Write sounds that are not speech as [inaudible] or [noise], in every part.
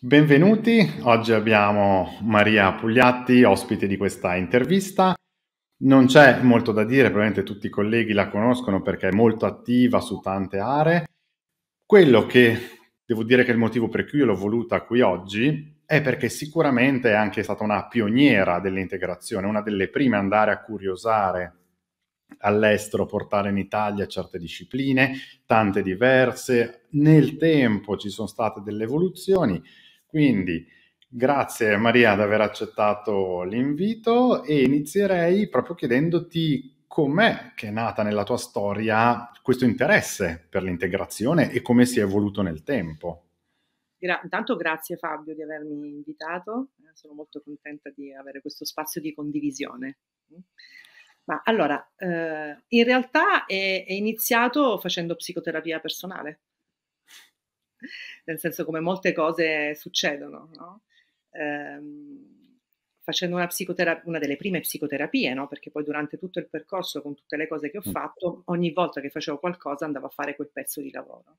Benvenuti, oggi abbiamo Maria Pugliatti, ospite di questa intervista. Non c'è molto da dire, probabilmente tutti i colleghi la conoscono perché è molto attiva su tante aree. Quello che devo dire che è il motivo per cui io l'ho voluta qui oggi è perché sicuramente è anche stata una pioniera dell'integrazione, una delle prime a andare a curiosare all'estero, portare in Italia certe discipline, tante diverse. Nel tempo ci sono state delle evoluzioni quindi grazie Maria di aver accettato l'invito e inizierei proprio chiedendoti com'è che è nata nella tua storia questo interesse per l'integrazione e come si è evoluto nel tempo. Gra- intanto grazie Fabio di avermi invitato, eh, sono molto contenta di avere questo spazio di condivisione. Ma allora, eh, in realtà è, è iniziato facendo psicoterapia personale nel senso come molte cose succedono, no? ehm, facendo una, psicoterapia, una delle prime psicoterapie, no? perché poi durante tutto il percorso, con tutte le cose che ho mm. fatto, ogni volta che facevo qualcosa andavo a fare quel pezzo di lavoro.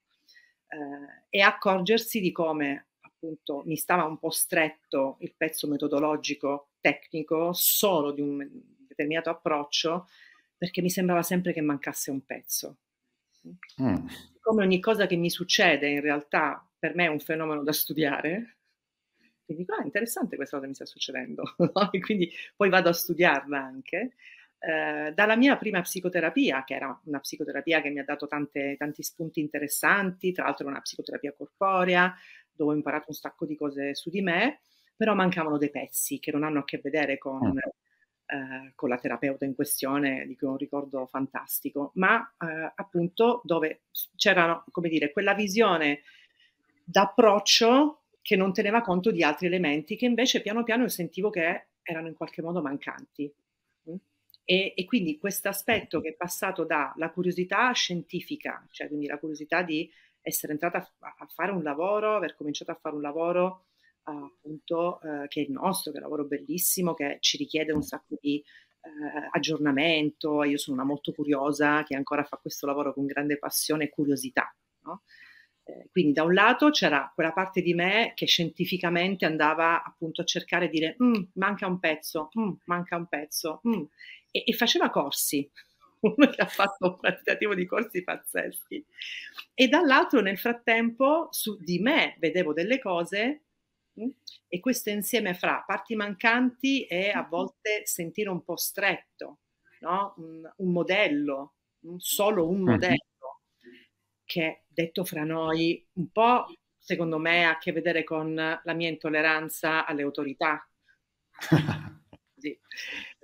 Eh, e accorgersi di come appunto mi stava un po' stretto il pezzo metodologico tecnico solo di un determinato approccio, perché mi sembrava sempre che mancasse un pezzo. Mm. Come ogni cosa che mi succede in realtà per me è un fenomeno da studiare, e dico, ah, interessante questa cosa che mi sta succedendo, [laughs] e quindi poi vado a studiarla anche. Eh, dalla mia prima psicoterapia, che era una psicoterapia che mi ha dato tante, tanti spunti interessanti, tra l'altro una psicoterapia corporea, dove ho imparato un sacco di cose su di me, però mancavano dei pezzi che non hanno a che vedere con... Mm eh, con la terapeuta in questione, di cui ho un ricordo fantastico, ma eh, appunto dove c'era, come dire, quella visione d'approccio che non teneva conto di altri elementi che invece piano piano io sentivo che erano in qualche modo mancanti. Mm? E, e, quindi questo aspetto che è passato dalla curiosità scientifica, cioè quindi la curiosità di essere entrata a, a fare un lavoro, aver cominciato a fare un lavoro appunto eh, che è il nostro, che è un lavoro bellissimo, che ci richiede un sacco di eh, aggiornamento. Io sono una molto curiosa che ancora fa questo lavoro con grande passione e curiosità. No? Eh, quindi da un lato c'era quella parte di me che scientificamente andava appunto a cercare di dire mm, manca un pezzo, mh, mm, manca un pezzo, mh. Mm. E, e faceva corsi [laughs] uno che ha fatto un quantitativo di corsi pazzeschi. E dall'altro, nel frattempo, su di me vedevo delle cose e questo insieme fra parti mancanti e a volte sentire un po' stretto, no? un, un, modello, solo un modello, che detto fra noi un po' secondo me ha a che vedere con la mia intolleranza alle autorità. [laughs] Sì.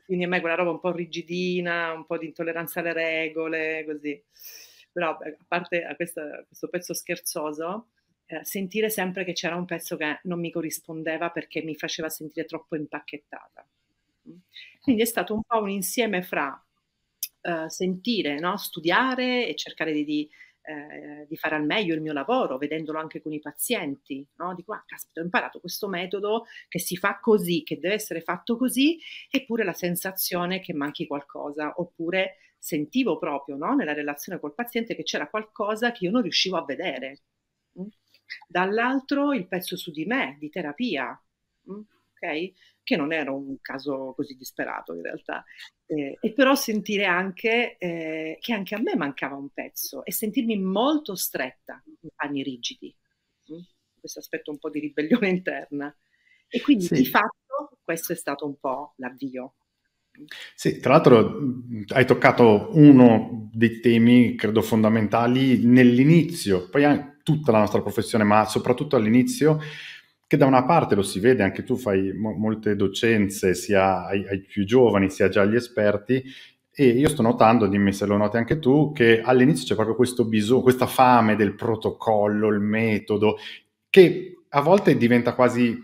Quindi a me quella roba un po' rigidina, un po' di intolleranza alle regole, così. Però a parte a questo, a questo pezzo scherzoso, eh, sentire sempre che c'era un pezzo che non mi corrispondeva perché mi faceva sentire troppo impacchettata. Mm. Quindi è stato un po' un insieme fra eh, sentire, no? studiare e cercare di, di, eh, di, fare al meglio il mio lavoro, vedendolo anche con i pazienti, no? di qua, ah, caspita, ho imparato questo metodo che si fa così, che deve essere fatto così, eppure la sensazione che manchi qualcosa, oppure sentivo proprio no? nella relazione col paziente che c'era qualcosa che io non riuscivo a vedere dall'altro il pezzo su di me, di terapia, mm, ok? Che non era un caso così disperato in realtà. Eh, e però sentire anche eh, che anche a me mancava un pezzo e sentirmi molto stretta in panni rigidi, mm? questo aspetto un po' di ribellione interna. E quindi sì. di fatto questo è stato un po' l'avvio. Sì, tra l'altro mm, hai toccato uno dei temi, credo, fondamentali nell'inizio, poi anche tutta la nostra professione, ma soprattutto all'inizio, che da una parte lo si vede, anche tu fai mo- molte docenze sia ai, ai, più giovani sia già agli esperti, e io sto notando, dimmi se lo noti anche tu, che all'inizio c'è proprio questo bisogno, questa fame del protocollo, il metodo, che a volte diventa quasi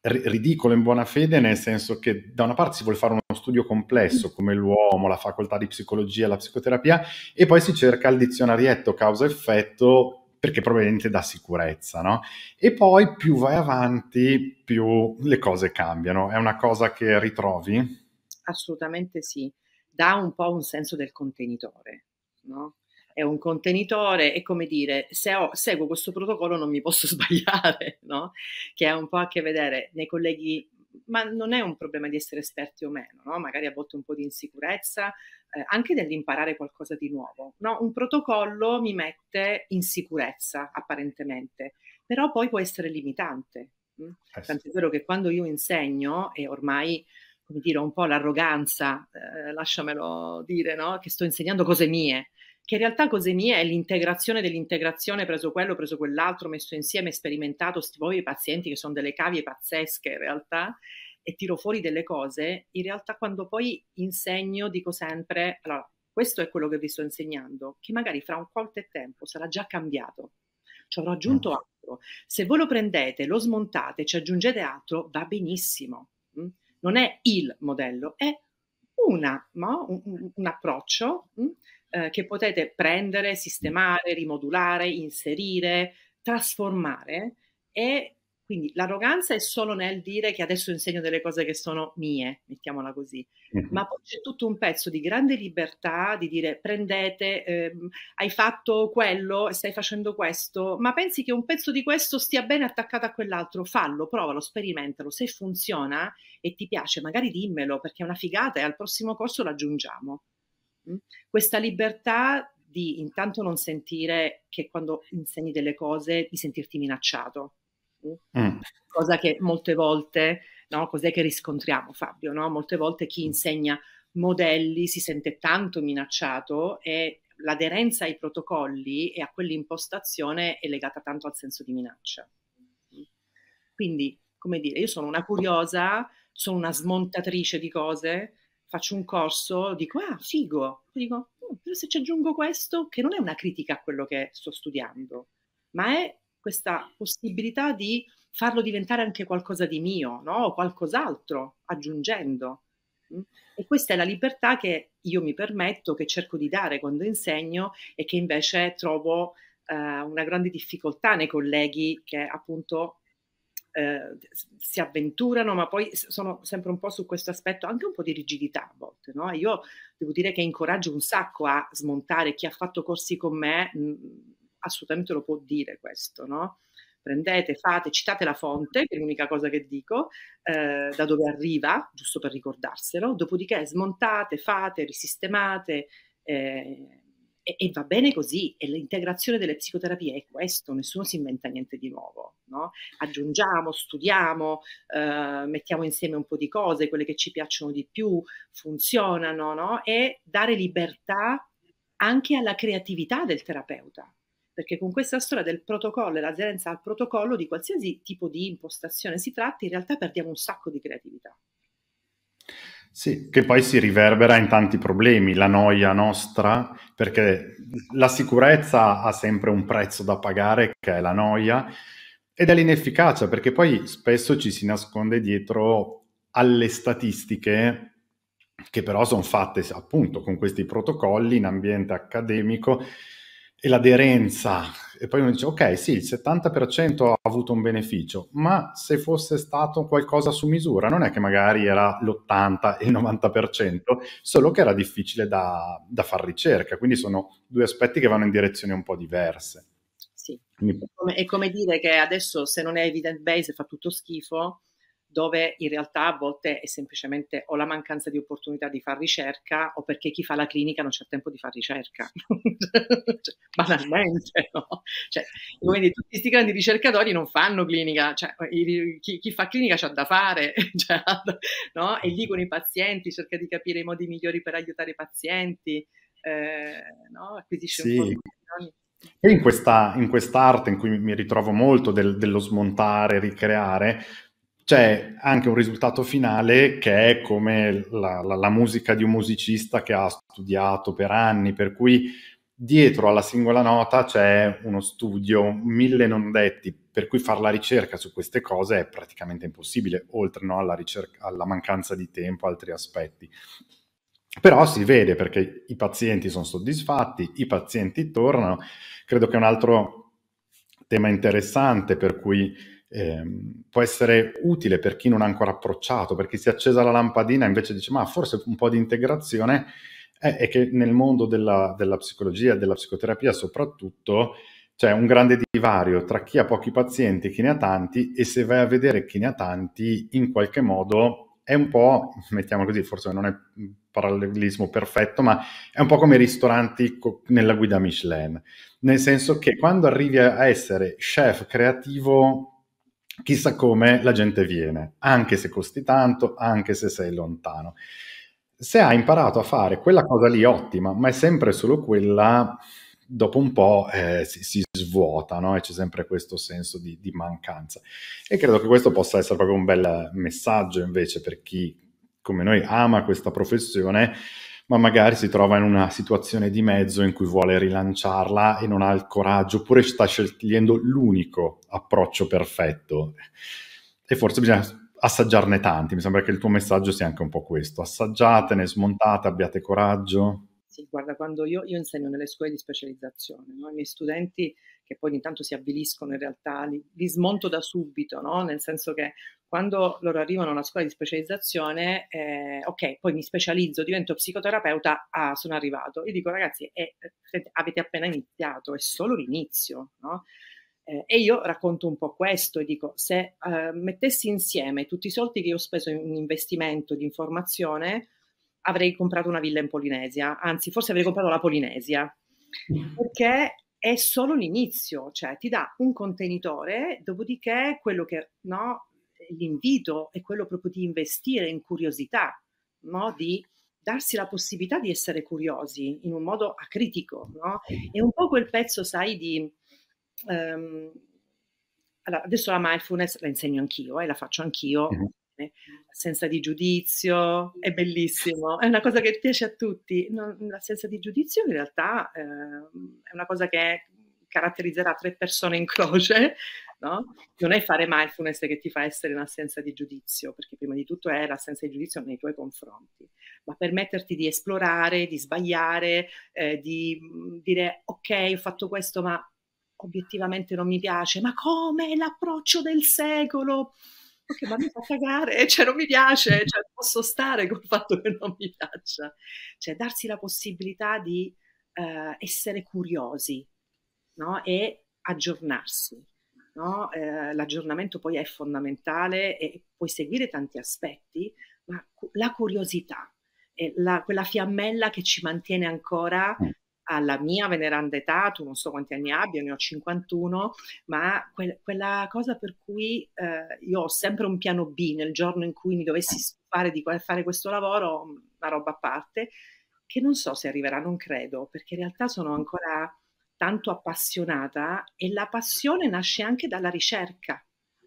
ridicolo in buona fede, nel senso che da una parte si vuole fare uno studio complesso mm. come l'uomo, la facoltà di psicologia, la psicoterapia, e poi si cerca il dizionarietto causa-effetto perché probabilmente dà sicurezza, no? E poi più vai avanti, più le cose cambiano. È una cosa che ritrovi? Assolutamente sì, dà un po' un senso del contenitore, no? è un contenitore, è come dire, se ho, seguo questo protocollo non mi posso [laughs] sbagliare, no? che ha un po' a che vedere nei colleghi, ma non è un problema di essere esperti o meno, no? magari a volte un po' di insicurezza, eh, anche nell'imparare qualcosa di nuovo. No? Un protocollo mi mette in sicurezza, apparentemente, però poi può essere limitante. Hm? Eh sì. Tant'è vero che quando io insegno, e ormai come dire, un po' l'arroganza, eh, lasciamelo dire, no? che sto insegnando cose mie, che in realtà Cosenia è l'integrazione dell'integrazione, preso quello, preso quell'altro, messo insieme, sperimentato, sti i pazienti che sono delle cavie pazzesche in realtà, e tiro fuori delle cose, in realtà quando poi insegno dico sempre, allora, questo è quello che vi sto insegnando, che magari fra un qualche tempo sarà già cambiato, ci avrò aggiunto mm. altro. Se voi lo prendete, lo smontate, ci aggiungete altro, va benissimo. Mm? Non è il modello, è una, no? un, un, un approccio. Mh? Mm? eh, che potete prendere, sistemare, rimodulare, inserire, trasformare e quindi l'arroganza è solo nel dire che adesso insegno delle cose che sono mie, mettiamola così, mm-hmm. ma poi c'è tutto un pezzo di grande libertà di dire prendete, ehm, hai fatto quello, stai facendo questo, ma pensi che un pezzo di questo stia bene attaccato a quell'altro, fallo, provalo, sperimentalo, se funziona e ti piace magari dimmelo perché è una figata e al prossimo corso l'aggiungiamo. Mm? Questa libertà di intanto non sentire che quando insegni delle cose di sentirti minacciato, mm. mm. cosa che molte volte, no, cos'è che riscontriamo Fabio, no? molte volte chi mm. insegna modelli si sente tanto minacciato e l'aderenza ai protocolli e a quell'impostazione è legata tanto al senso di minaccia. Quindi, come dire, io sono una curiosa, sono una smontatrice di cose, faccio un corso, dico ah figo, Poi dico mm, però se ci aggiungo questo che non è una critica a quello che sto studiando, ma è questa possibilità di farlo diventare anche qualcosa di mio, no? O qualcos'altro aggiungendo. Mm? E questa è la libertà che io mi permetto, che cerco di dare quando insegno e che invece trovo eh, una grande difficoltà nei colleghi che appunto eh, si avventurano, ma poi sono sempre un po' su questo aspetto, anche un po' di rigidità a volte. No? Io devo dire che incoraggio un sacco a smontare chi ha fatto corsi con me, mh, assolutamente lo può dire questo, no? prendete, fate, citate la fonte, che è l'unica cosa che dico, eh, da dove arriva, giusto per ricordarselo, dopodiché smontate, fate, risistemate. Eh, e, e, va bene così, e l'integrazione delle psicoterapie è questo, nessuno si inventa niente di nuovo. No? Aggiungiamo, studiamo, eh, mettiamo insieme un po' di cose, quelle che ci piacciono di più, funzionano, no? e dare libertà anche alla creatività del terapeuta. Perché con questa storia del protocollo e l'aderenza al protocollo di qualsiasi tipo di impostazione si tratti, in realtà perdiamo un sacco di creatività. Sì, che poi si riverbera in tanti problemi, la noia nostra, perché la sicurezza ha sempre un prezzo da pagare che è la noia ed è l'inefficacia, perché poi spesso ci si nasconde dietro alle statistiche che però sono fatte appunto con questi protocolli in ambiente accademico e l'aderenza. E poi uno dice, ok, sì, il 70% ha avuto un beneficio, ma se fosse stato qualcosa su misura, non è che magari era l'80 e il 90%, solo che era difficile da, da far ricerca. Quindi sono due aspetti che vanno in direzioni un po' diverse. Sì. Mi... È, come, dire che adesso se non è evident base fa tutto schifo, dove in realtà a volte è semplicemente o la mancanza di opportunità di fare ricerca o perché chi fa la clinica non c'è tempo di fare ricerca. cioè, [laughs] banalmente, no? Cioè, quindi tutti questi grandi ricercatori non fanno clinica, cioè, i, chi, chi, fa clinica c'ha da fare, [laughs] cioè, no? È lì con i pazienti, cerca di capire i modi migliori per aiutare i pazienti, eh, no? Acquisisce sì. informazioni. E in, questa, in quest'arte in cui mi ritrovo molto del, dello smontare, ricreare, c'è anche un risultato finale che è come la, la, la, musica di un musicista che ha studiato per anni, per cui dietro alla singola nota c'è uno studio, mille non detti, per cui fare la ricerca su queste cose è praticamente impossibile, oltre no, alla, ricerca, alla mancanza di tempo, altri aspetti. Però si vede perché i pazienti sono soddisfatti, i pazienti tornano. Credo che un altro tema interessante per cui eh, può essere utile per chi non ha ancora approcciato, per chi si è accesa la lampadina e invece dice ma forse un po' di integrazione è, è che nel mondo della, della psicologia e della psicoterapia soprattutto c'è un grande divario tra chi ha pochi pazienti e chi ne ha tanti e se vai a vedere chi ne ha tanti in qualche modo è un po', mettiamo così, forse non è un parallelismo perfetto, ma è un po' come i ristoranti co- nella guida Michelin, nel senso che quando arrivi a essere chef creativo chissà come la gente viene, anche se costi tanto, anche se sei lontano. Se hai imparato a fare quella cosa lì ottima, ma è sempre solo quella, dopo un po' eh, si, si, svuota no? e c'è sempre questo senso di, di mancanza. E credo che questo possa essere proprio un bel messaggio invece per chi come noi ama questa professione ma magari si trova in una situazione di mezzo in cui vuole rilanciarla e non ha il coraggio, oppure sta scegliendo l'unico approccio perfetto. E forse bisogna assaggiarne tanti, mi sembra che il tuo messaggio sia anche un po' questo, assaggiatene, smontate, abbiate coraggio. Sì, guarda, quando io, io insegno nelle scuole di specializzazione, no? i miei studenti che poi ogni tanto si avviliscono in realtà, li, li smonto da subito, no? nel senso che quando loro arrivano a una scuola di specializzazione, eh, ok, poi mi specializzo, divento psicoterapeuta, ah, sono arrivato. Io dico ragazzi, eh, avete appena iniziato, è solo l'inizio, no? Eh, e io racconto un po' questo e dico, se eh, mettessi insieme tutti i soldi che io ho speso in investimento di informazione, avrei comprato una villa in Polinesia, anzi forse avrei comprato la Polinesia, mm. perché è solo l'inizio, cioè ti dà un contenitore, dopodiché quello che no, l'invito è quello proprio di investire in curiosità, no? di darsi la possibilità di essere curiosi in un modo acritico. No? È un po' quel pezzo, sai, di... Um, allora, adesso la mindfulness la insegno anch'io e eh, la faccio anch'io, l'assenza di giudizio, è bellissimo, è una cosa che piace a tutti. Non, l'assenza di giudizio in realtà eh, è una cosa che caratterizzerà tre persone in croce, no? Non è fare mindfulness che ti fa essere in assenza di giudizio, perché prima di tutto è l'assenza di giudizio nei tuoi confronti, ma permetterti di esplorare, di sbagliare, eh, di mm, dire ok, ho fatto questo, ma obiettivamente non mi piace, ma come l'approccio del secolo? che ma mi fa cagare, eh, cioè non mi piace, cioè posso stare col fatto che non mi piaccia. Cioè darsi la possibilità di uh, essere curiosi no? e aggiornarsi. No? Eh, l'aggiornamento poi è fondamentale e puoi seguire tanti aspetti, ma la curiosità, la, quella fiammella che ci mantiene ancora mm alla mia veneranda età, tu non so quanti anni abbia, ne ho 51, ma que- quella cosa per cui eh, io ho sempre un piano B nel giorno in cui mi dovessi stufare di fare questo lavoro, una roba a parte, che non so se arriverà, non credo, perché in realtà sono ancora tanto appassionata e la passione nasce anche dalla ricerca,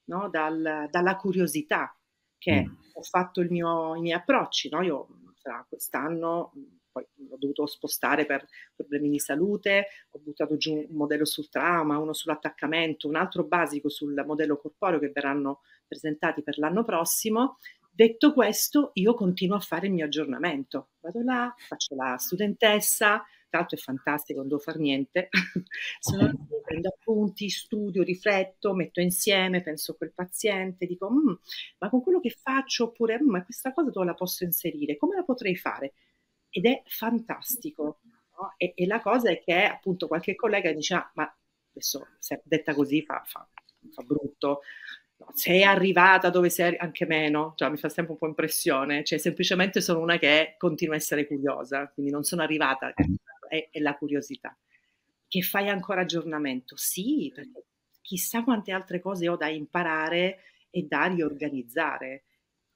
no? Dal, dalla curiosità che mm. ho fatto mio, i miei approcci. No? Io tra quest'anno poi l'ho dovuto spostare per problemi di salute, ho buttato giù un modello sul trauma, uno sull'attaccamento, un altro basico sul modello corporeo che verranno presentati per l'anno prossimo. Detto questo, io continuo a fare il mio aggiornamento. Vado là, faccio la studentessa, tra l'altro è fantastico, non devo fare niente. [laughs] Sono [laughs] lì, prendo appunti, studio, rifletto, metto insieme, penso a quel paziente, dico, mm, ma con quello che faccio, oppure, mm, ma questa cosa dove la posso inserire? Come la potrei fare? ed è fantastico. No? E, e, la cosa è che appunto qualche collega dice, ah, ma adesso se detta così fa, fa, fa brutto, sei arrivata dove sei, anche meno, cioè, mi fa sempre un po' impressione, cioè semplicemente sono una che continua a essere curiosa, quindi non sono arrivata, è, eh. è la curiosità. Che fai ancora aggiornamento? Sì, perché chissà quante altre cose ho da imparare e da riorganizzare.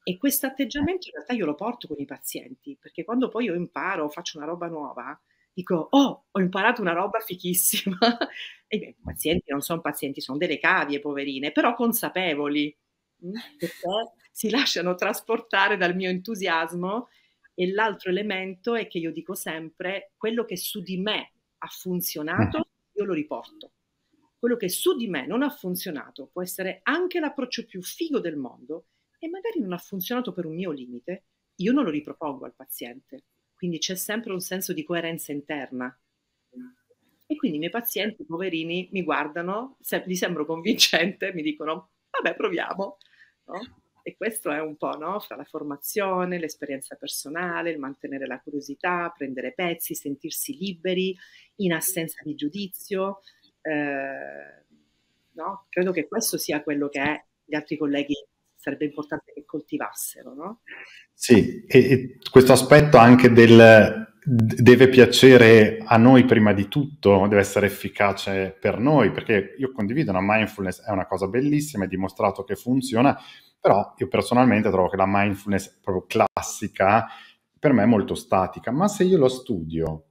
E questo atteggiamento eh. in realtà io lo porto con i pazienti, perché quando poi io imparo, faccio una roba nuova, dico, oh, ho imparato una roba fichissima. [laughs] e beh, i pazienti non sono pazienti, sono delle cavie, poverine, però consapevoli, mm, perché si lasciano trasportare dal mio entusiasmo. E l'altro elemento è che io dico sempre, quello che su di me ha funzionato, [laughs] io lo riporto. Quello che su di me non ha funzionato può essere anche l'approccio più figo del mondo, e magari non ha funzionato per un mio limite, io non lo ripropongo al paziente. Quindi c'è sempre un senso di coerenza interna. E quindi i miei pazienti, poverini, mi guardano, se gli sembro convincente, mi dicono, vabbè, proviamo. No? E questo è un po', no? Fra la formazione, l'esperienza personale, il mantenere la curiosità, prendere pezzi, sentirsi liberi in assenza di giudizio. Eh, no? Credo che questo sia quello che gli altri colleghi sarebbe importante che coltivassero. No? Sì, e, e questo aspetto anche del deve piacere a noi prima di tutto, deve essere efficace per noi, perché io condivido la mindfulness, è una cosa bellissima, è dimostrato che funziona, però io personalmente trovo che la mindfulness proprio classica per me è molto statica, ma se io lo studio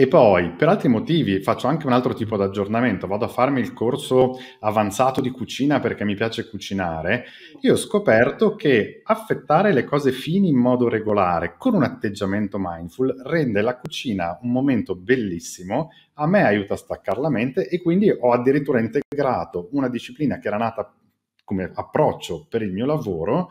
e poi, per altri motivi, faccio anche un altro tipo di aggiornamento, vado a farmi il corso avanzato di cucina perché mi piace cucinare, io ho scoperto che affettare le cose fini in modo regolare, con un atteggiamento mindful, rende la cucina un momento bellissimo, a me aiuta a staccare la mente e quindi ho addirittura integrato una disciplina che era nata come approccio per il mio lavoro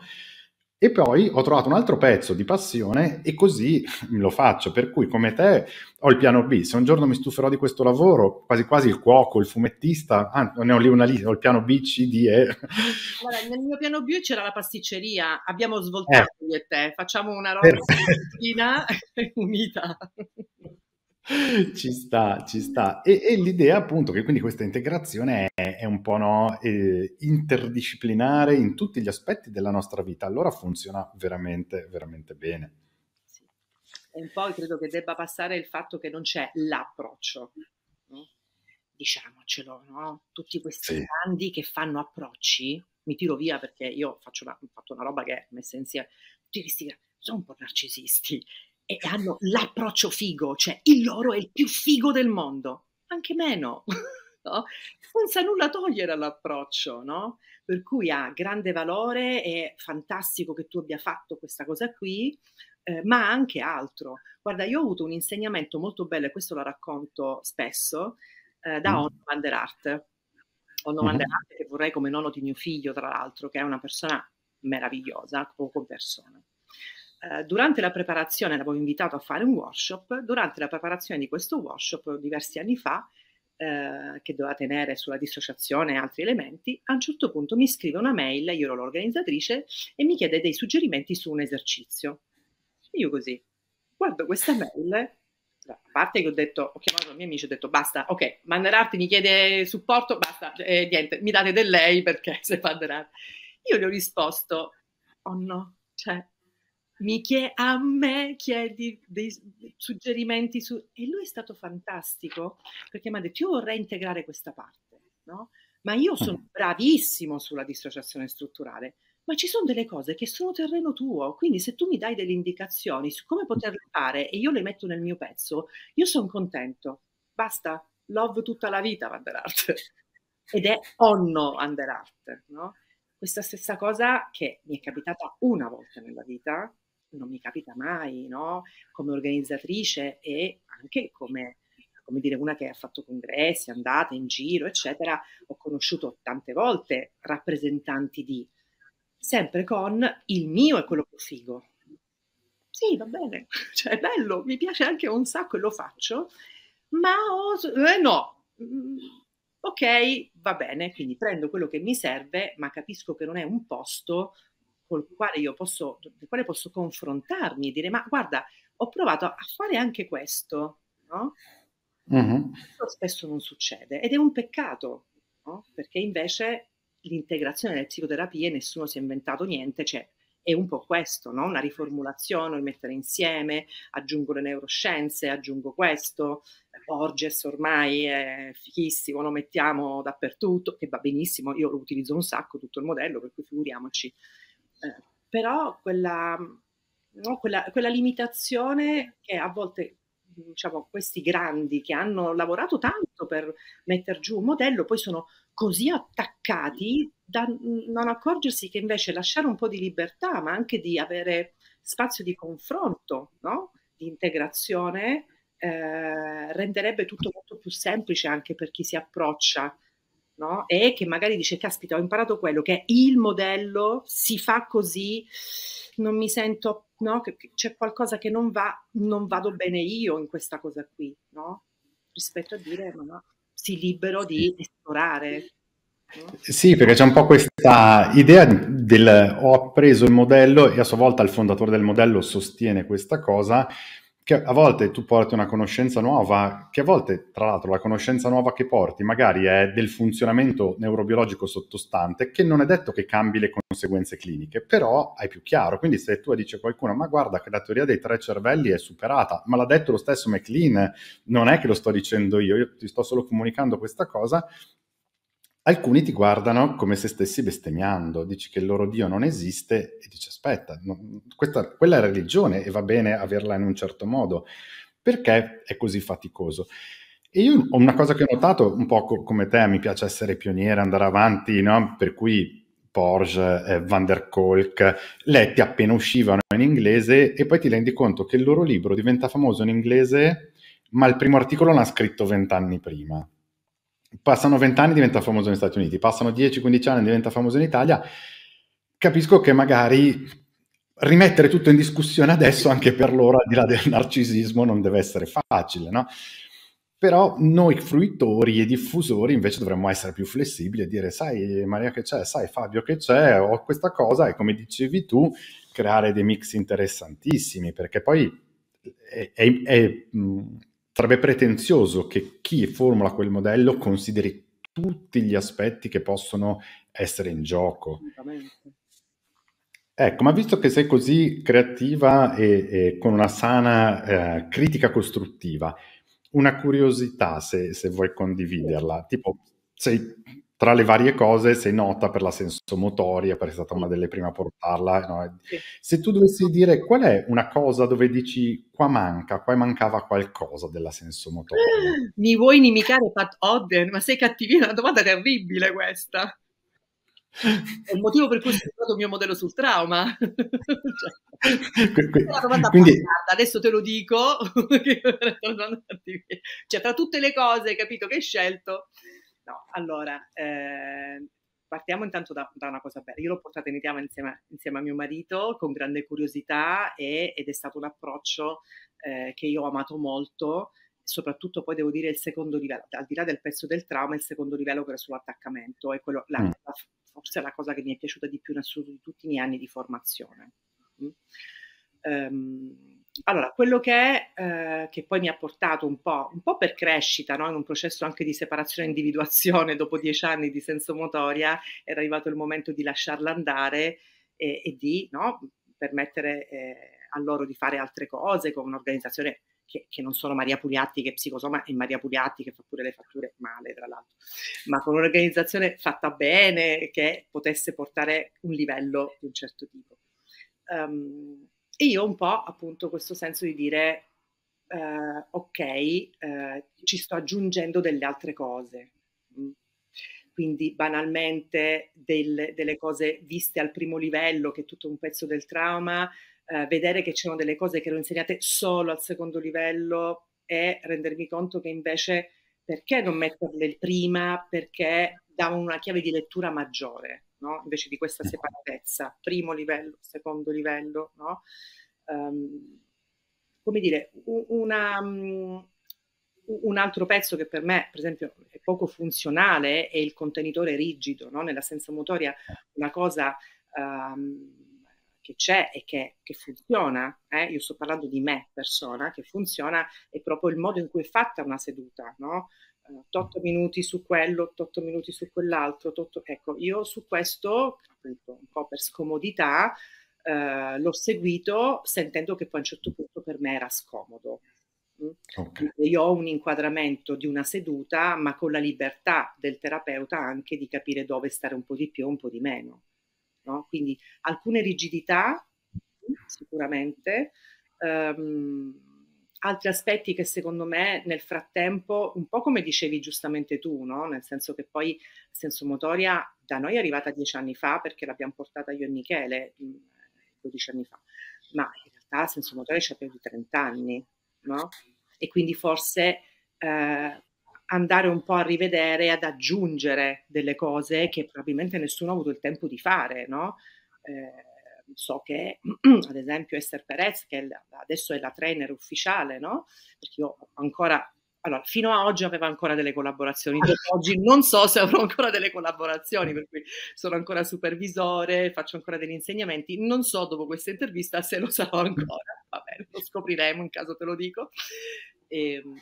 e poi ho trovato un altro pezzo di passione e così lo faccio. Per cui, come te, ho il piano B. Se un giorno mi stuferò di questo lavoro, quasi quasi il cuoco, il fumettista, ah, non ne ho lì una lista, ho il piano B, C, D, E. Allora, nel mio piano B c'era la pasticceria. Abbiamo svoltato eh. io e te. Facciamo una roba [laughs] unita ci sta, ci sta. E, e, l'idea appunto che quindi questa integrazione è, è un po' no, eh, interdisciplinare in tutti gli aspetti della nostra vita, allora funziona veramente, veramente bene. E poi credo che debba passare il fatto che non c'è l'approccio, no? diciamocelo, no? tutti questi sì. grandi che fanno approcci, mi tiro via perché io faccio una, ho fatto una roba che è messa insieme, tutti questi sono un po' narcisisti e hanno l'approccio figo, cioè il loro è il più figo del mondo, anche meno, [laughs] no? senza nulla togliere all'approccio, no? Per cui ha grande valore, è fantastico che tu abbia fatto questa cosa qui, eh, ma anche altro. Guarda, io ho avuto un insegnamento molto bello, e questo lo racconto spesso, eh, da Onno mm. Ono van der Art. Ono van der Art, che vorrei come nonno di mio figlio, tra l'altro, che è una persona meravigliosa, poco persona. Eh, durante la preparazione, l'avevo invitato a fare un workshop, durante la preparazione di questo workshop diversi anni fa, eh, che doveva tenere sulla dissociazione e altri elementi, a un certo punto mi scrive una mail, io ero l'organizzatrice, e mi chiede dei suggerimenti su un esercizio. Io così, guardo questa mail, a parte che ho detto, ho chiamato i miei amici, ho detto basta, ok, Manderarti mi chiede supporto, basta, eh, niente, mi date del lei perché [laughs] se Manderarti. Io gli ho risposto, oh no, cioè mi chiede a me chiedi dei suggerimenti su... E lui è stato fantastico perché mi ha detto io vorrei integrare questa parte, no? Ma io sono mm. bravissimo sulla dissociazione strutturale, ma ci sono delle cose che sono terreno tuo, quindi se tu mi dai delle indicazioni su come mm. poterle fare e io le metto nel mio pezzo, io sono contento. Basta, love tutta la vita Van der Art. [laughs] Ed è onno Van der Art, no? Questa stessa cosa che mi è capitata una volta nella vita, non mi capita mai, no? Come organizzatrice e anche come, come dire, una che ha fatto congressi, è andata in giro, eccetera, ho conosciuto tante volte rappresentanti di, sempre con il mio è quello più figo. Sì, va bene, [laughs] cioè è bello, mi piace anche un sacco e lo faccio, ma ho, eh, no, mm, ok, va bene, quindi prendo quello che mi serve, ma capisco che non è un posto col quale io posso, del quale posso confrontarmi e dire ma guarda, ho provato a fare anche questo, no? Uh-huh. spesso non succede ed è un peccato, no? perché invece l'integrazione delle psicoterapie nessuno si è inventato niente, cioè è un po' questo, no? una riformulazione, il mettere insieme, aggiungo le neuroscienze, aggiungo questo, Borges ormai è fichissimo, lo mettiamo dappertutto, che va benissimo, io lo utilizzo un sacco tutto il modello, per cui figuriamoci però quella, no, quella, quella, limitazione che a volte diciamo, questi grandi che hanno lavorato tanto per mettere giù un modello, poi sono così attaccati da non accorgersi che invece lasciare un po' di libertà, ma anche di avere spazio di confronto, no? di integrazione, eh, renderebbe tutto molto più semplice anche per chi si approccia no? e che magari dice, caspita, ho imparato quello che è il modello, si fa così, non mi sento, no? che, che c'è qualcosa che non va, non vado bene io in questa cosa qui, no? rispetto a dire, ma no, si libero di esplorare. Sì, perché c'è un po' questa idea del ho appreso il modello e a sua volta il fondatore del modello sostiene questa cosa, che a volte tu porti una conoscenza nuova, che a volte, tra l'altro, la conoscenza nuova che porti magari è del funzionamento neurobiologico sottostante, che non è detto che cambi le conseguenze cliniche, però hai più chiaro. Quindi se tu dici a qualcuno, ma guarda che la teoria dei tre cervelli è superata, ma l'ha detto lo stesso McLean, non è che lo sto dicendo io, io ti sto solo comunicando questa cosa, Alcuni ti guardano come se stessi bestemmiando, dici che il loro Dio non esiste e dici aspetta, no, questa, quella è religione e va bene averla in un certo modo. Perché è così faticoso? E io ho una cosa che ho notato, un po' co- come te, mi piace essere pioniere, andare avanti, no? per cui Porsche, eh, Van der Kolk, letti appena uscivano in inglese e poi ti rendi conto che il loro libro diventa famoso in inglese, ma il primo articolo l'ha scritto vent'anni prima passano vent'anni e diventa famoso negli Stati Uniti, passano 10-15 anni e diventa famoso in Italia, capisco che magari rimettere tutto in discussione adesso anche per loro, al di là del narcisismo, non deve essere facile, no? Però noi fruitori e diffusori invece dovremmo essere più flessibili e dire, sai Maria che c'è, sai Fabio che c'è, ho questa cosa e come dicevi tu, creare dei mix interessantissimi, perché poi è, è, è sarebbe pretenzioso che chi formula quel modello consideri tutti gli aspetti che possono essere in gioco. Ecco, ma visto che sei così creativa e, e con una sana eh, critica costruttiva, una curiosità se, se vuoi condividerla, tipo sei tra le varie cose sei nota per la sensomotoria, perché è stata una delle prime a portarla. No? Sì. Se tu dovessi dire qual è una cosa dove dici qua manca, qua mancava qualcosa della sensomotoria. [gasps] Mi vuoi inimicare Pat Odden? Ma sei cattivina, una domanda terribile questa. È il motivo per cui ho studiato il mio modello sul trauma. [laughs] cioè, quindi, quindi... adesso te lo dico. [laughs] cioè, tra tutte le cose, capito, che hai scelto No, allora, eh, partiamo intanto da, da, una cosa bella. Io l'ho portata in Italia insieme, insieme a mio marito con grande curiosità e, ed è stato un approccio eh, che io ho amato molto, soprattutto poi devo dire il secondo livello, al di là del pezzo del trauma, il secondo livello che era sull'attaccamento, è quello, la, mm. la, forse la cosa che mi è piaciuta di più in assoluto di tutti i miei anni di formazione. Mm. Um, allora, quello che è, eh, che poi mi ha portato un po', un po per crescita, no? in un processo anche di separazione e individuazione dopo dieci anni di senso motoria, era arrivato il momento di lasciarla andare e, e di no? permettere eh, a loro di fare altre cose con un'organizzazione che, che, non sono Maria Pugliatti, che è psicosoma, e Maria Pugliatti che fa pure le fatture male, tra l'altro, ma con un'organizzazione fatta bene, che potesse portare un livello di un certo tipo. Um, e io un po' appunto questo senso di dire eh, ok, eh, ci sto aggiungendo delle altre cose. Mm. Quindi banalmente del, delle cose viste al primo livello, che è tutto un pezzo del trauma, eh, vedere che c'erano delle cose che erano insegnate solo al secondo livello e rendermi conto che invece perché non metterle prima, perché davano una chiave di lettura maggiore no? invece di questa separatezza, primo livello, secondo livello, no? um, come dire, una, um, un altro pezzo che per me, per esempio, è poco funzionale è il contenitore rigido, no? nella senza motoria una cosa um, che c'è e che, che funziona, eh? io sto parlando di me persona, che funziona è proprio il modo in cui è fatta una seduta, no? 8 minuti su quello, 8 minuti su quell'altro. 8... Ecco, io su questo, un po' per scomodità, eh, l'ho seguito sentendo che poi a un certo punto per me era scomodo. Mm? Okay. Io ho un inquadramento di una seduta, ma con la libertà del terapeuta anche di capire dove stare un po' di più o un po' di meno. No? Quindi alcune rigidità, sicuramente, um, altri aspetti che secondo me nel frattempo, un po' come dicevi giustamente tu, no? nel senso che poi sensomotoria da noi è arrivata dieci anni fa perché l'abbiamo portata io e Michele, mm, dodici anni fa, ma in realtà sensomotoria c'è più di 30 anni, no? E quindi forse eh, andare un po' a rivedere, ad aggiungere delle cose che probabilmente nessuno ha avuto il tempo di fare, no? Eh, so che [clears throat] ad esempio Esther Perez, che adesso è la trainer ufficiale, no? Perché io ancora allora, fino a oggi aveva ancora delle collaborazioni, [laughs] oggi non so se avrò ancora delle collaborazioni, per cui sono ancora supervisore, faccio ancora degli insegnamenti, non so dopo questa intervista se lo sarò ancora, va bene, lo scopriremo in caso te lo dico. E, ehm,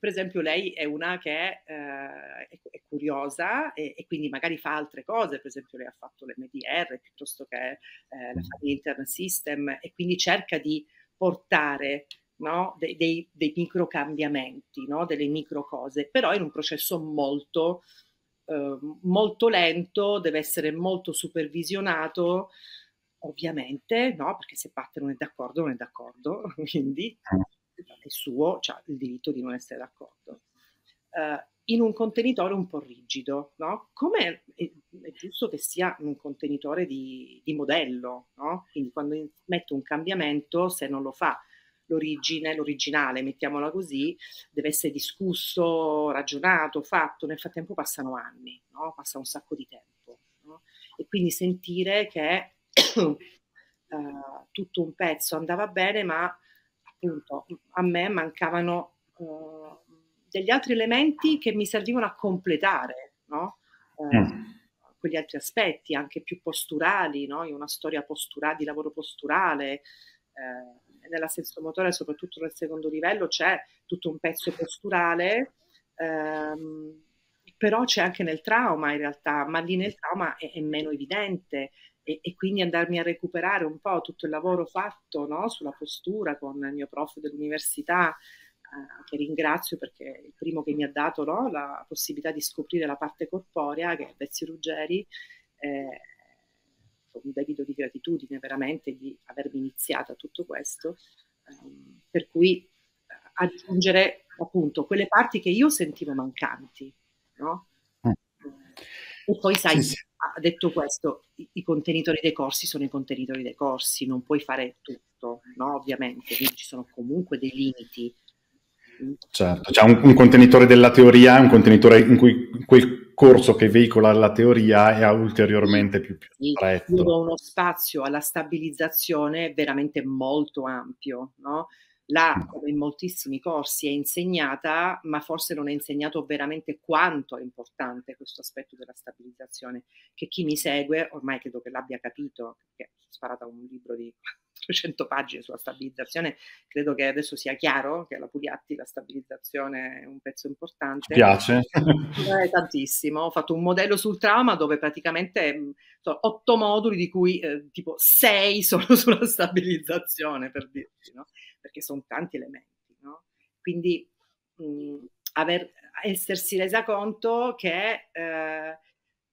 per esempio lei è una che eh, è, eh, è curiosa e, e, quindi magari fa altre cose, per esempio lei ha fatto l'MDR piuttosto che eh, la mm. System e quindi cerca di portare no, dei, dei, dei, micro cambiamenti, no, delle micro cose, però in un processo molto, eh, molto lento, deve essere molto supervisionato ovviamente, no? Perché se Pat non è d'accordo, non è d'accordo, [laughs] quindi mm è suo, ha il diritto di non essere d'accordo. Uh, in un contenitore un po' rigido, no? Come è, è, giusto che sia un contenitore di, di modello, no? Quindi quando metto un cambiamento, se non lo fa l'origine, l'originale, mettiamola così, deve essere discusso, ragionato, fatto. Nel frattempo passano anni, no? Passa un sacco di tempo. No? E quindi sentire che uh, [coughs] tutto un pezzo andava bene, ma appunto a me mancavano eh, degli altri elementi che mi servivano a completare, no? Eh, mm quegli altri aspetti, anche più posturali, no? una storia postura, di lavoro posturale. Eh, nella sensomotoria, soprattutto nel secondo livello, c'è tutto un pezzo posturale ehm, però c'è anche nel trauma in realtà, ma lì nel trauma è, è meno evidente e, e, quindi andarmi a recuperare un po' tutto il lavoro fatto no? sulla postura con il mio prof dell'università, eh, che ringrazio perché è il primo che mi ha dato no? la possibilità di scoprire la parte corporea, che è Bezzi Ruggeri. Eh, un debito di gratitudine veramente di avermi iniziata tutto questo, ehm, per cui eh, aggiungere appunto quelle parti che io sentivo mancanti, no? Mm. E poi sai, sì, sì. detto questo, i, contenitori dei corsi sono i contenitori dei corsi, non puoi fare tutto, no? Ovviamente, quindi ci sono comunque dei limiti. Certo, c'è un, un contenitore della teoria, un contenitore in cui quel corso che veicola la teoria è ulteriormente più, più stretto. uno spazio alla stabilizzazione veramente molto ampio, no? là, mm. come in moltissimi corsi, è insegnata, ma forse non è insegnato veramente quanto è importante questo aspetto della stabilizzazione, che chi mi segue, ormai credo che l'abbia capito, perché ho sparato un libro di 300 pagine sulla stabilizzazione, credo che adesso sia chiaro che alla Pugliatti la stabilizzazione è un pezzo importante. Mi piace. Eh, tantissimo. Ho fatto un modello sul trauma dove praticamente mm, sono otto moduli di cui eh, tipo sei [laughs] sono sulla stabilizzazione, per dirti, no? perché sono tanti elementi. No? Quindi mh, mm, aver, essersi resa conto che... Eh,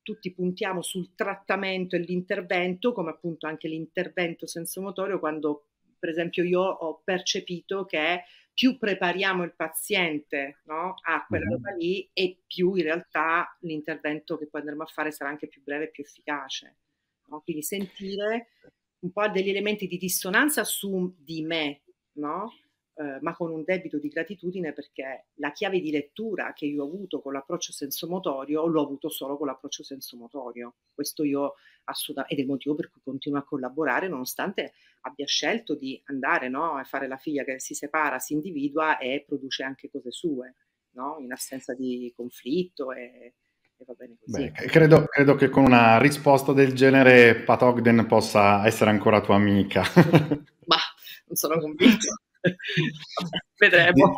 tutti puntiamo sul trattamento e l'intervento, come appunto anche l'intervento sensomotorio, quando per esempio io ho percepito che più prepariamo il paziente no, a quella mhm. roba lì e più in realtà l'intervento che poi andremo a fare sarà anche più breve e più efficace. No? Quindi sentire un po' degli elementi di dissonanza su di me, no? eh, ma con un debito di gratitudine perché la chiave di lettura che io ho avuto con l'approccio sensomotorio l'ho avuto solo con l'approccio sensomotorio. Questo io assolutamente, ed è il motivo per cui continuo a collaborare nonostante abbia scelto di andare no, a fare la figlia che si separa, si individua e produce anche cose sue, no? in assenza di conflitto e, e va bene così. Beh, credo, credo, che con una risposta del genere Pat Ogden possa essere ancora tua amica. ma [laughs] non sono convinto. [laughs] Vedremo.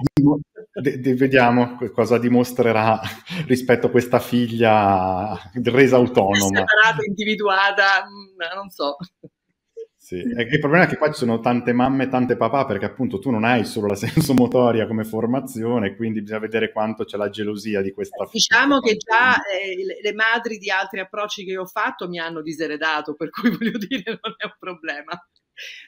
De- de- vediamo cosa dimostrerà rispetto a questa figlia resa autonoma. Separata, individuata, mm, non so. Sì. Il problema è che qua ci sono tante mamme e tante papà perché appunto tu non hai solo la sensomotoria come formazione, quindi bisogna vedere quanto c'è la gelosia di questa figlia. Eh, diciamo che già eh, le madri di altri approcci che ho fatto mi hanno diseredato, per cui [laughs] voglio dire non è un problema.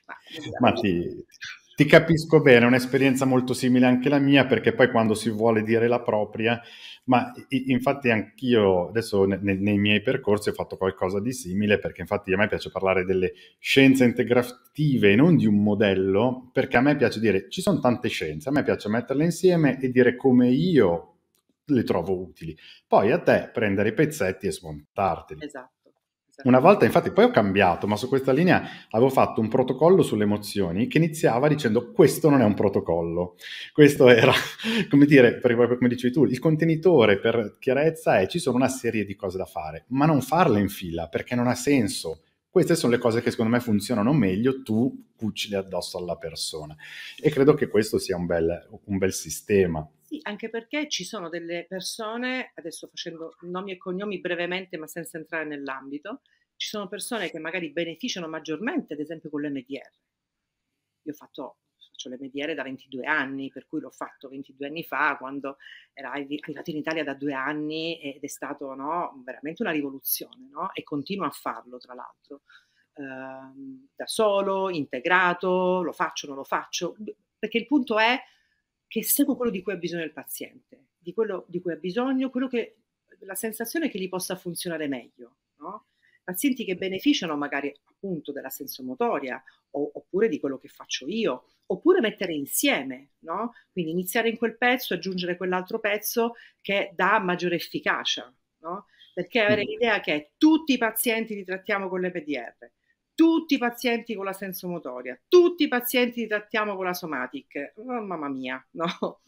Ma, Ma diciamo ti, ti capisco bene, è un'esperienza molto simile anche la mia, perché poi quando si vuole dire la propria, ma infatti anch'io adesso nei, nei miei percorsi ho fatto qualcosa di simile, perché infatti a me piace parlare delle scienze integrative e non di un modello, perché a me piace dire ci sono tante scienze, a me piace metterle insieme e dire come io le trovo utili. Poi a te prendere i pezzetti e smontarteli. Esatto. Una certo. volta, infatti, poi ho cambiato, ma su questa linea avevo fatto un protocollo sulle emozioni che iniziava dicendo questo non è un protocollo. Questo era, [laughs] come dire, come dicevi tu, il contenitore per chiarezza è ci sono una serie di cose da fare, ma non farle in fila perché non ha senso. Queste sono le cose che secondo me funzionano meglio, tu cucini addosso alla persona. E credo che questo sia un bel, un bel sistema. Sì, anche perché ci sono delle persone, adesso facendo nomi e cognomi brevemente ma senza entrare nell'ambito, ci sono persone che magari beneficiano maggiormente, ad esempio con l'MDR. Io ho fatto faccio le mediere da 22 anni, per cui l'ho fatto 22 anni fa, quando era arrivato in Italia da due anni ed è stato no, veramente una rivoluzione, no? e continuo a farlo tra l'altro, eh, da solo, integrato, lo faccio, non lo faccio, perché il punto è che seguo quello di cui ha bisogno il paziente, di quello di cui ha bisogno, quello che, la sensazione che gli possa funzionare meglio. No? Pazienti che beneficiano magari appunto della sensomotoria o, oppure di quello che faccio io, oppure mettere insieme, no? quindi iniziare in quel pezzo, aggiungere quell'altro pezzo che dà maggiore efficacia, no? perché avere l'idea che tutti i pazienti li trattiamo con l'EPDR, tutti i pazienti con la sensomotoria, tutti i pazienti li trattiamo con la somatic, oh, mamma mia, no?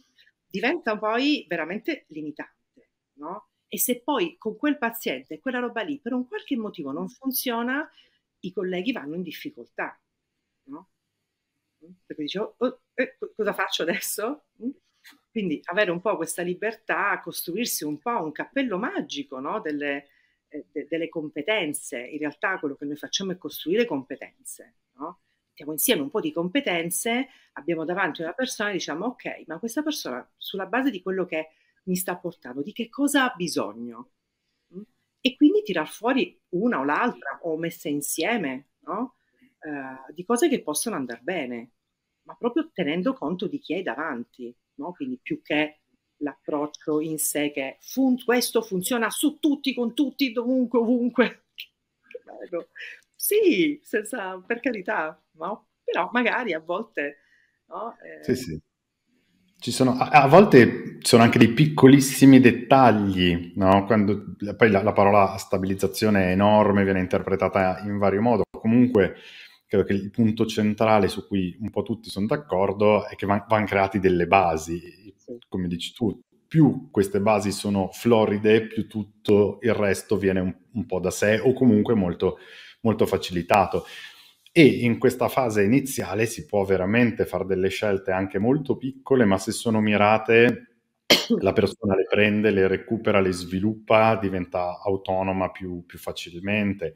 Diventa poi veramente limitante, no? E se poi con quel paziente, quella roba lì, per un qualche motivo non funziona, i colleghi vanno in difficoltà, no? Perché dicevo, oh, oh, eh, cosa faccio adesso? Mm? Quindi avere un po' questa libertà, costruirsi un po' un cappello magico, no? Delle, eh, de- delle competenze. In realtà quello che noi facciamo è costruire competenze. No? Mettiamo insieme un po' di competenze, abbiamo davanti una persona e diciamo ok, ma questa persona sulla base di quello che mi sta portando, di che cosa ha bisogno? Mm? E quindi tirar fuori una o l'altra o messe insieme no? eh, di cose che possono andare bene, ma proprio tenendo conto di chi hai davanti, no? quindi più che l'approccio in sé che fun- questo funziona su tutti, con tutti, dovunque, ovunque. sì, senza, per carità, no? però magari a volte... No? Eh... Sì, sì. Sono, a, a, volte ci sono anche dei piccolissimi dettagli, no? Quando, poi la, la parola stabilizzazione è enorme, viene interpretata in vario modo, comunque credo che il punto centrale su cui un po' tutti sono d'accordo è che vanno van creati delle basi, come dici tu, più queste basi sono floride, più tutto il resto viene un, un po' da sé o comunque molto, molto facilitato e in questa fase iniziale si può veramente fare delle scelte anche molto piccole, ma se sono mirate la persona le prende, le recupera, le sviluppa, diventa autonoma più, più facilmente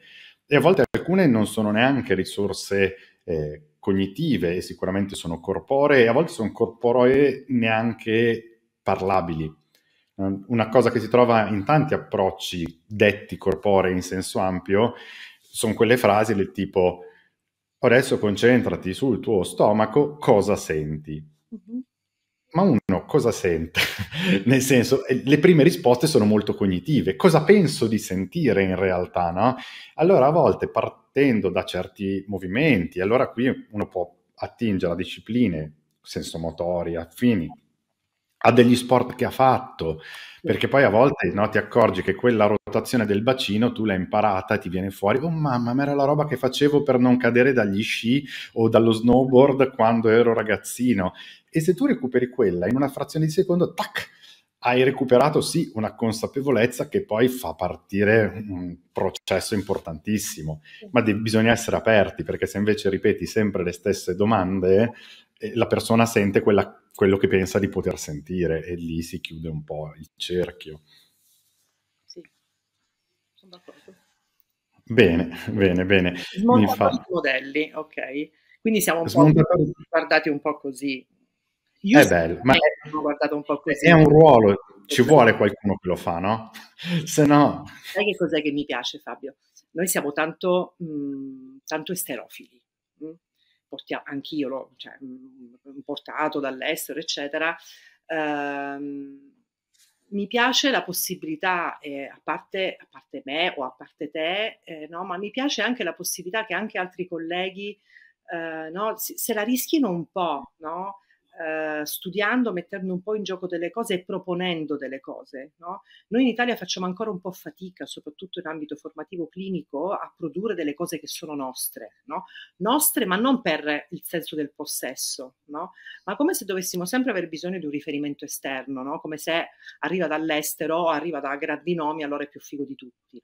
e a volte alcune non sono neanche risorse eh, cognitive e sicuramente sono corporee, e a volte sono corporee neanche parlabili. Eh, una cosa che si trova in tanti approcci detti corporei in senso ampio sono quelle frasi del tipo adesso concentrati sul tuo stomaco, cosa senti? Uh-huh ma uno cosa sente? [laughs] Nel senso, eh, le prime risposte sono molto cognitive. Cosa penso di sentire in realtà, no? Allora, a volte partendo da certi movimenti, allora qui uno può attingere a discipline sensomotorie affini a degli sport che ha fatto, perché poi a volte no, ti accorgi che quella rotazione del bacino tu l'hai imparata e ti viene fuori, oh mamma, ma era la roba che facevo per non cadere dagli sci o dallo snowboard quando ero ragazzino. E se tu recuperi quella in una frazione di secondo, tac, hai recuperato sì una consapevolezza che poi fa partire un processo importantissimo, ma de- bisogna essere aperti perché se invece ripeti sempre le stesse domande la persona sente quella, quello che pensa di poter sentire e lì si chiude un po' il cerchio. Sì, sono d'accordo. Bene, bene, bene. Smontano fa... i modelli, ok. Quindi siamo un Smontato... po' guardati un po' così. Eh, Io è bello, ma è, eh, un po' così. è un ruolo, ci vuole qualcuno che lo fa, no? [laughs] Se no... Sai che cos'è che mi piace, Fabio? Noi siamo tanto, mh, mm, tanto esterofili portiamo, anch'io l'ho cioè, importato dall'estero, eccetera. Ehm, mi piace la possibilità, eh, a, parte, a, parte, me o a parte te, eh, no? ma mi piace anche la possibilità che anche altri colleghi eh, no? se, se, la rischino un po', no? Eh, studiando, mettendo un po' in gioco delle cose e proponendo delle cose. No? Noi in Italia facciamo ancora un po' fatica, soprattutto in ambito formativo clinico, a produrre delle cose che sono nostre, no? nostre ma non per il senso del possesso, no? ma come se dovessimo sempre aver bisogno di un riferimento esterno, come se arriva dall'estero, arriva da grandi nomi, allora è più figo di tutti.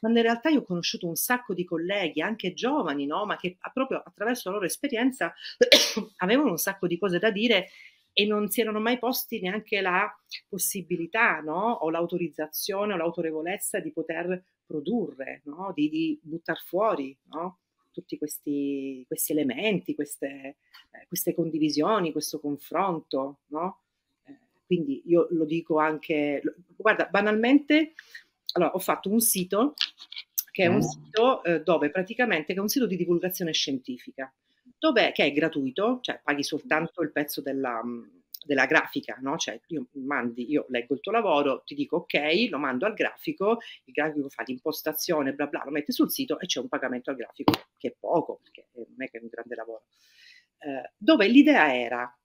Ma in realtà io ho conosciuto un sacco di colleghi, anche giovani, ma che proprio attraverso la loro esperienza [coughs] avevano un sacco di cose da dire dire e non si erano mai posti neanche la possibilità no? o l'autorizzazione o l'autorevolezza di poter produrre, no? di, di buttare fuori no? tutti questi, questi elementi, queste, eh, queste, condivisioni, questo confronto. Eh, quindi io lo dico anche, guarda, banalmente, allora, ho fatto un sito che è un mm. sito eh, dove praticamente che è un sito di divulgazione scientifica dove, beh, che è gratuito, cioè paghi soltanto il pezzo della, mm, della grafica, no? Cioè, io mandi, io leggo il tuo lavoro, ti dico ok, lo mando al grafico, il grafico fa l'impostazione, bla bla, lo metti sul sito e c'è un pagamento al grafico, che è poco, perché eh, non è che è un grande lavoro. Eh, dove l'idea era,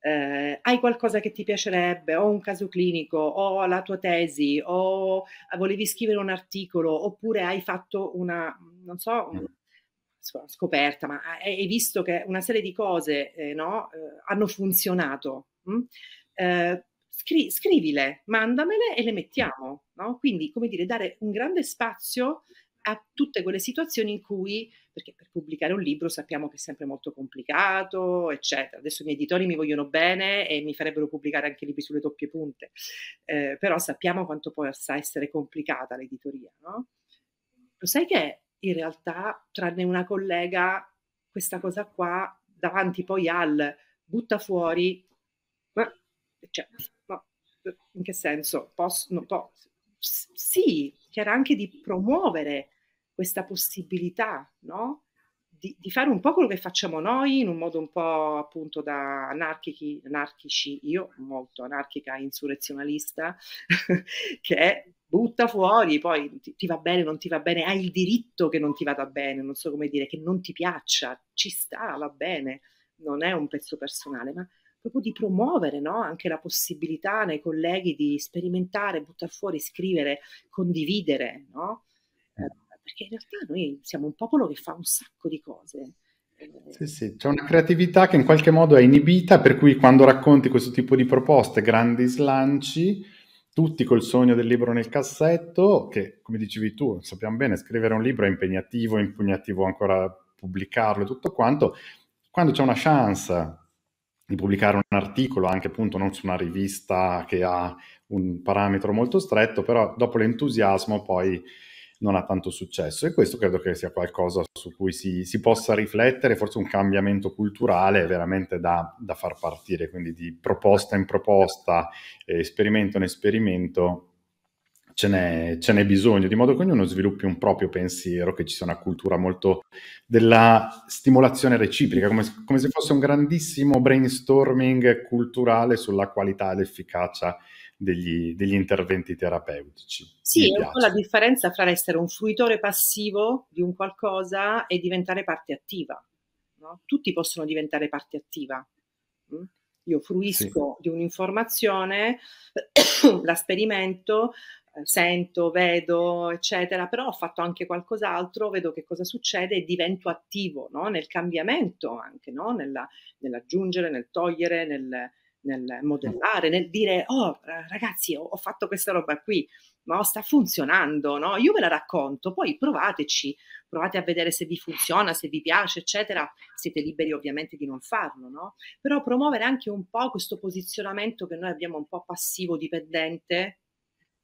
eh, hai qualcosa che ti piacerebbe, o un caso clinico, o la tua tesi, o volevi scrivere un articolo, oppure hai fatto una, non so, mm scoperta, ma eh, hai visto che una serie di cose eh, no, eh, hanno funzionato. Mh? Mm? Eh, scri- scrivile, mandamele e le mettiamo. No? Quindi, come dire, dare un grande spazio a tutte quelle situazioni in cui, perché per pubblicare un libro sappiamo che è sempre molto complicato, eccetera. Adesso i miei editori mi vogliono bene e mi farebbero pubblicare anche libri sulle doppie punte, eh, però sappiamo quanto possa essere complicata l'editoria, no? Lo sai che in realtà, tranne una collega, questa cosa qua davanti poi al butta fuori, ma, cioè, ma in che senso? Posso, non posso. Sì, c'era anche di promuovere questa possibilità, no? di, di, fare un po' quello che facciamo noi in un modo un po' appunto da anarchici, anarchici io molto anarchica insurrezionalista, [laughs] che è butta fuori, poi ti, ti, va bene, non ti va bene, hai il diritto che non ti vada bene, non so come dire, che non ti piaccia, ci sta, va bene, non è un pezzo personale, ma proprio di promuovere no? anche la possibilità nei colleghi di sperimentare, buttare fuori, scrivere, condividere, no? perché in realtà noi siamo un popolo che fa un sacco di cose. Eh. Sì, sì, c'è una creatività che in qualche modo è inibita, per cui quando racconti questo tipo di proposte, grandi slanci, tutti col sogno del libro nel cassetto, che come dicevi tu, sappiamo bene, scrivere un libro è impegnativo, è impegnativo ancora pubblicarlo e tutto quanto, quando c'è una chance di pubblicare un articolo, anche appunto non su una rivista che ha un parametro molto stretto, però dopo l'entusiasmo poi non ha tanto successo e questo credo che sia qualcosa su cui si, si possa riflettere, forse un cambiamento culturale veramente da, da far partire, quindi di proposta in proposta, eh, esperimento in esperimento. Ce n'è, ce n'è, bisogno, di modo che ognuno sviluppi un proprio pensiero, che ci sia una cultura molto della stimolazione reciproca, come, come se fosse un grandissimo brainstorming culturale sulla qualità e l'efficacia degli, degli interventi terapeutici. Sì, è un po' la differenza tra essere un fruitore passivo di un qualcosa e diventare parte attiva. No? Tutti possono diventare parte attiva. Mm? Io fruisco sì. di un'informazione, [coughs] la sperimento, eh, sento, vedo, eccetera, però ho fatto anche qualcos'altro, vedo che cosa succede e divento attivo no? nel cambiamento anche, no? Nella, nell'aggiungere, nel togliere, nel, nel mm. modellare, nel dire, oh ragazzi, ho, ho fatto questa roba qui, ma sta funzionando, no? Io ve la racconto, poi provateci, provate a vedere se vi funziona, se vi piace, eccetera. Siete liberi ovviamente di non farlo, no? Però promuovere anche un po' questo posizionamento che noi abbiamo un po' passivo dipendente,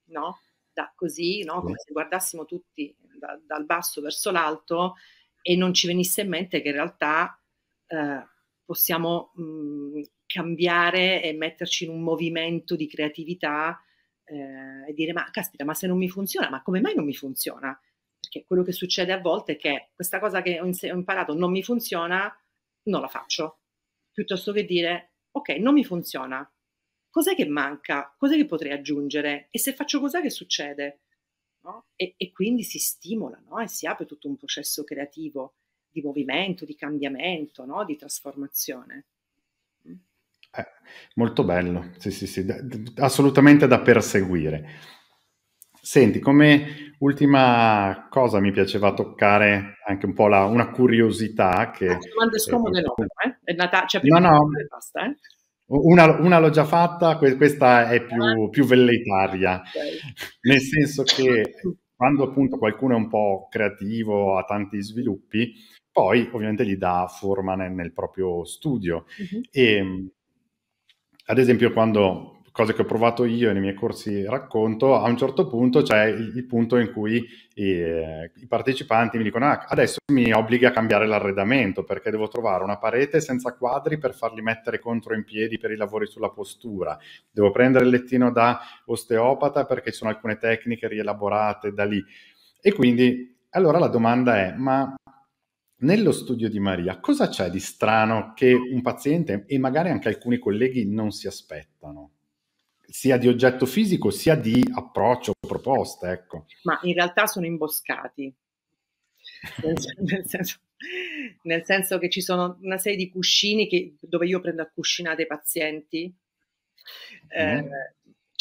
no? Da così, no? Come se guardassimo tutti da, dal basso verso l'alto e non ci venisse in mente che in realtà eh, possiamo mh, mm, cambiare e metterci in un movimento di creatività eh, e dire ma caspita, ma se non mi funziona, ma come mai non mi funziona? Perché quello che succede a volte è che questa cosa che ho, ho imparato non mi funziona, non la faccio, piuttosto che dire ok, non mi funziona, cos'è che manca? Cos'è che potrei aggiungere? E se faccio cos'è che succede? No? E, e, quindi si stimola no? e si apre tutto un processo creativo di movimento, di cambiamento, no? di trasformazione. Eh, molto bello, sì, sì, sì, da, assolutamente da perseguire. Senti, come ultima cosa mi piaceva toccare anche un po' la, una curiosità che... Ah, domande eh, scomode eh, no, eh? È nata, cioè prima no, no. Basta, eh? Una, una, l'ho già fatta, questa è più, ah. più velleitaria, okay. nel senso che quando appunto qualcuno è un po' creativo, ha tanti sviluppi, poi ovviamente gli dà forma nel, nel proprio studio. Uh-huh. Mhm. E ehm, ad esempio quando cose che ho provato io nei miei corsi racconto, a un certo punto c'è il, il punto in cui eh, i, partecipanti mi dicono ah, adesso mi obbliga a cambiare l'arredamento perché devo trovare una parete senza quadri per farli mettere contro in piedi per i lavori sulla postura, devo prendere il lettino da osteopata perché ci sono alcune tecniche rielaborate da lì. E quindi allora la domanda è ma nello studio di Maria cosa c'è di strano che un paziente e magari anche alcuni colleghi non si aspettano? sia di oggetto fisico sia di approccio, proposte, ecco. Ma in realtà sono imboscati, nel, [laughs] nel, senso, nel, senso, che ci sono una serie di cuscini che, dove io prendo a cuscinate i pazienti, mm. eh,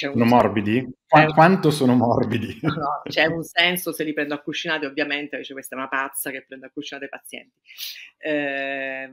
sono senso. morbidi? Qu- quanto sono morbidi? [laughs] No, c'è un senso se li prendo a cucinare, ovviamente, dice questa è una pazza che prendo a cucinare i pazienti. Eh,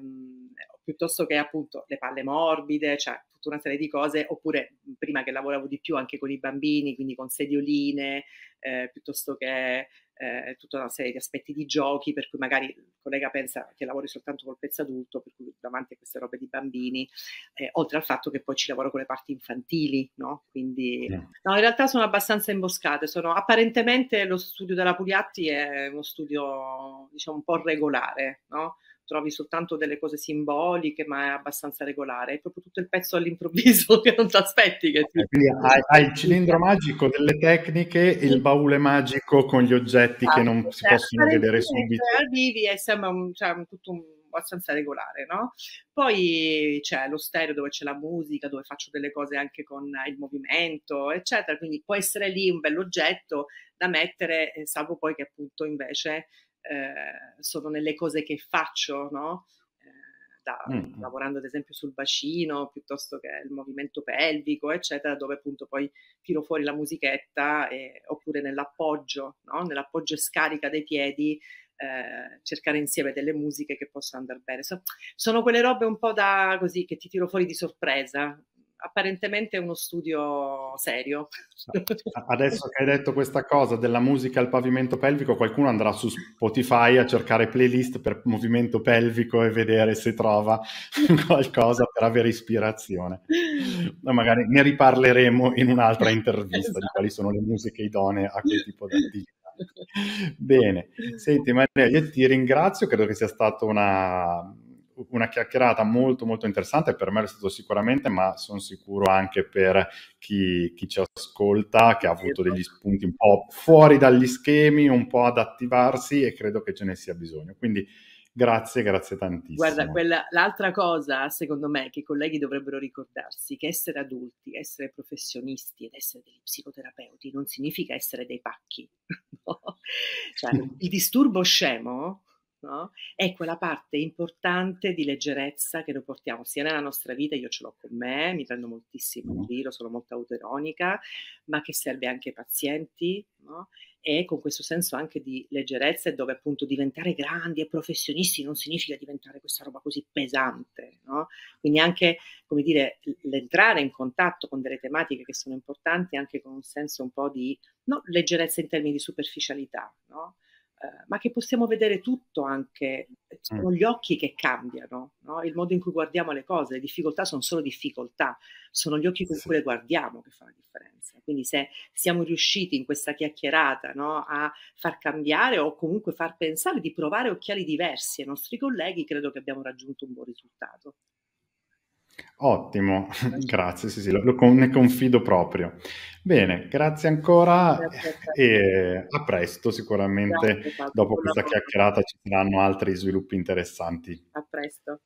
piuttosto che appunto le palle morbide, cioè tutta una serie di cose, oppure mhmm, prima che lavoravo di più anche con i bambini, quindi con sedioline, eh, piuttosto che eh, tutta una serie di aspetti di giochi, per cui magari il collega pensa che lavori soltanto col pezzo adulto, per cui davanti a queste robe di bambini, eh, oltre al fatto che poi ci lavoro con le parti infantili, no? Quindi, no. in realtà sono abbastanza imboscate, sono apparentemente lo studio della Pugliatti è uno studio, diciamo, un po' regolare, no? trovi soltanto delle cose simboliche, ma è abbastanza regolare. È proprio tutto il pezzo all'improvviso [laughs] che non ti aspetti. Che Quindi hai, [laughs] hai, il cilindro magico delle tecniche e il baule magico con gli oggetti ah, che non esatto, si cioè, possono vedere subito. Arrivi e sembra un, cioè, tutto un abbastanza regolare, no? Poi c'è lo stereo dove c'è la musica, dove faccio delle cose anche con il movimento, eccetera, quindi può essere lì un bell'oggetto da mettere, eh, salvo poi che appunto invece eh, sono nelle cose che faccio, no? Eh, da, mm. lavorando ad esempio sul bacino piuttosto che il movimento pelvico, eccetera, dove appunto poi tiro fuori la musichetta e, oppure nell'appoggio, no? nell'appoggio e scarica dei piedi. Eh, cercare insieme delle musiche che possono andare bene. So, sono quelle robe un po' da così che ti tiro fuori di sorpresa, apparentemente è uno studio serio. Adesso che hai detto questa cosa della musica al pavimento pelvico, qualcuno andrà su Spotify a cercare playlist per movimento pelvico e vedere se trova [laughs] qualcosa per avere ispirazione. magari ne riparleremo in un'altra intervista esatto. di quali sono le musiche idonee a quel tipo di attività. Bene, senti Maria, io ti ringrazio, credo che sia stata una una chiacchierata molto molto interessante, per me è stato sicuramente, ma sono sicuro anche per chi, chi, ci ascolta, che ha avuto degli spunti un po' fuori dagli schemi, un po' ad attivarsi e credo che ce ne sia bisogno. Quindi grazie, grazie tantissimo. Guarda, quella, l'altra cosa secondo me che i colleghi dovrebbero ricordarsi, che essere adulti, essere professionisti ed essere degli psicoterapeuti non significa essere dei pacchi. [laughs] No? Cioè, il disturbo scemo No? Ecco la parte importante di leggerezza che noi portiamo sia nella nostra vita, io ce l'ho con me, mi prendo moltissimo in mm. giro, sono molto autoironica, ma che serve anche ai pazienti no? e con questo senso anche di leggerezza dove appunto diventare grandi e professionisti non significa diventare questa roba così pesante, no? quindi anche come dire l'entrare in contatto con delle tematiche che sono importanti anche con un senso un po' di leggerezza in termini di superficialità. No? Eh, ma che possiamo vedere tutto anche, eh, mm. sono gli occhi che cambiano, no? il modo in cui guardiamo le cose, le difficoltà sono solo difficoltà, sono gli occhi con cui le guardiamo che fanno la differenza. Quindi se siamo riusciti in questa chiacchierata no, a far cambiare o comunque far pensare di provare occhiali diversi ai nostri colleghi, credo che abbiamo raggiunto un buon risultato. Ottimo, [laughs] grazie, sì, sì, lo, lo, ne confido proprio. Bene, grazie ancora grazie a e a presto, sicuramente grazie, dopo questa chiacchierata ci saranno altri sviluppi interessanti. A presto.